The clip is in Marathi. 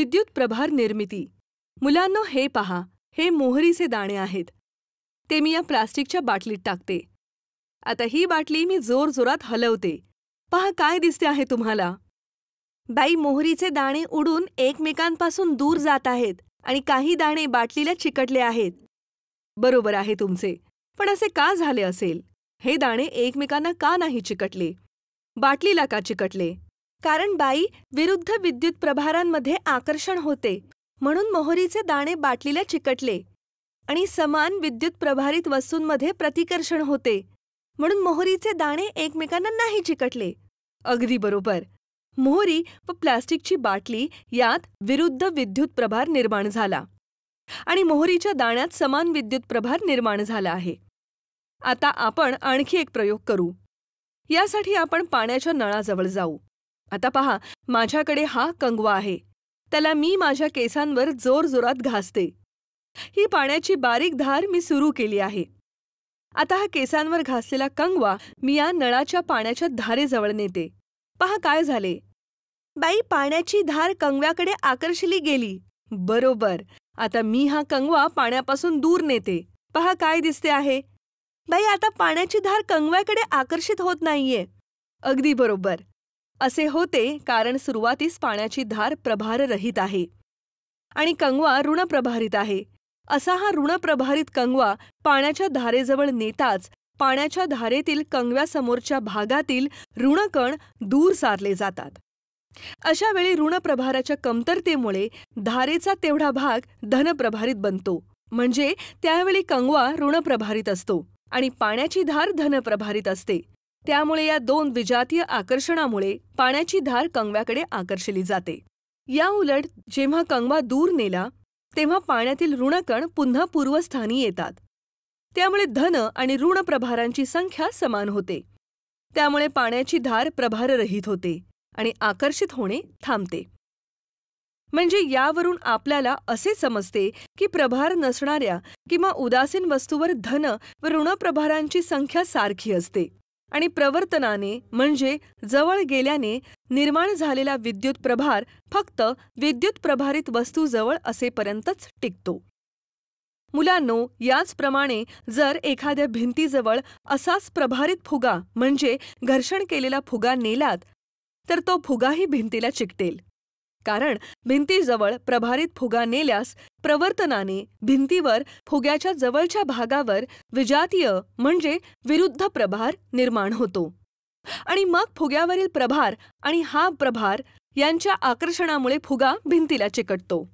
विद्युत प्रभार निर्मिती मुलांनो हे पहा हे मोहरीचे दाणे आहेत ते मी या प्लास्टिकच्या बाटलीत टाकते आता ही बाटली मी जोरजोरात हलवते पहा काय दिसते आहे तुम्हाला बाई मोहरीचे दाणे उडून एकमेकांपासून दूर जात आहेत आणि काही दाणे बाटलीला चिकटले आहेत बरोबर आहे तुमचे पण असे का झाले असेल हे दाणे एकमेकांना का नाही चिकटले बाटलीला का चिकटले कारण बाई विरुद्ध विद्युत प्रभारांमध्ये आकर्षण होते म्हणून मोहरीचे दाणे बाटलीला चिकटले आणि समान विद्युत प्रभारित वस्तूंमध्ये प्रतिकर्षण होते म्हणून मोहरीचे दाणे एकमेकांना नाही चिकटले अगदी बरोबर मोहरी व प्लास्टिकची बाटली यात विरुद्ध विद्युत प्रभार निर्माण झाला आणि मोहरीच्या दाण्यात समान विद्युत प्रभार निर्माण झाला आहे आता आपण आणखी एक प्रयोग करू यासाठी आपण पाण्याच्या नळाजवळ जाऊ आता पहा माझ्याकडे हा कंगवा आहे त्याला मी माझ्या केसांवर जोरजोरात घासते ही पाण्याची बारीक धार मी सुरू केली आहे आता हा केसांवर घासलेला कंगवा मी या नळाच्या पाण्याच्या धारेजवळ नेते पहा काय झाले बाई पाण्याची धार कंगव्याकडे आकर्षली गेली बरोबर आता मी हा कंगवा पाण्यापासून दूर नेते पहा काय दिसते आहे बाई आता पाण्याची धार कंगव्याकडे आकर्षित होत नाहीये अगदी बरोबर असे होते कारण सुरुवातीस पाण्याची धार प्रभाररहित आहे आणि कंगवा ऋणप्रभारित आहे असा हा ऋणप्रभारित कंगवा पाण्याच्या धारेजवळ नेताच पाण्याच्या धारेतील कंगव्यासमोरच्या भागातील ऋणकण दूर सारले जातात अशा वेळी ऋणप्रभाराच्या कमतरतेमुळे धारेचा तेवढा भाग धनप्रभारित बनतो म्हणजे त्यावेळी कंगवा ऋणप्रभारित असतो आणि पाण्याची धार धनप्रभारित असते त्यामुळे या दोन विजातीय आकर्षणामुळे पाण्याची धार कंगव्याकडे आकर्षली जाते या उलट जेव्हा कंगवा दूर नेला तेव्हा पाण्यातील ऋणकण पुन्हा पूर्वस्थानी येतात त्यामुळे धन आणि ऋण प्रभारांची संख्या समान होते त्यामुळे पाण्याची धार प्रभाररहित होते आणि आकर्षित होणे थांबते म्हणजे यावरून आपल्याला असे समजते की प्रभार नसणाऱ्या किंवा उदासीन वस्तूवर धन व ऋणप्रभारांची संख्या सारखी असते आणि प्रवर्तनाने म्हणजे जवळ गेल्याने निर्माण झालेला विद्युत प्रभार फक्त विद्युत प्रभारित वस्तूजवळ असेपर्यंतच टिकतो मुलांनो याचप्रमाणे जर एखाद्या भिंतीजवळ असाच प्रभारित फुगा म्हणजे घर्षण केलेला फुगा नेलात तर तो फुगाही भिंतीला चिकटेल कारण भिंतीजवळ प्रभारित फुगा नेल्यास प्रवर्तनाने भिंतीवर फुग्याच्या जवळच्या भागावर विजातीय म्हणजे विरुद्ध प्रभार निर्माण होतो आणि मग फुग्यावरील प्रभार आणि हा प्रभार यांच्या आकर्षणामुळे फुगा भिंतीला चिकटतो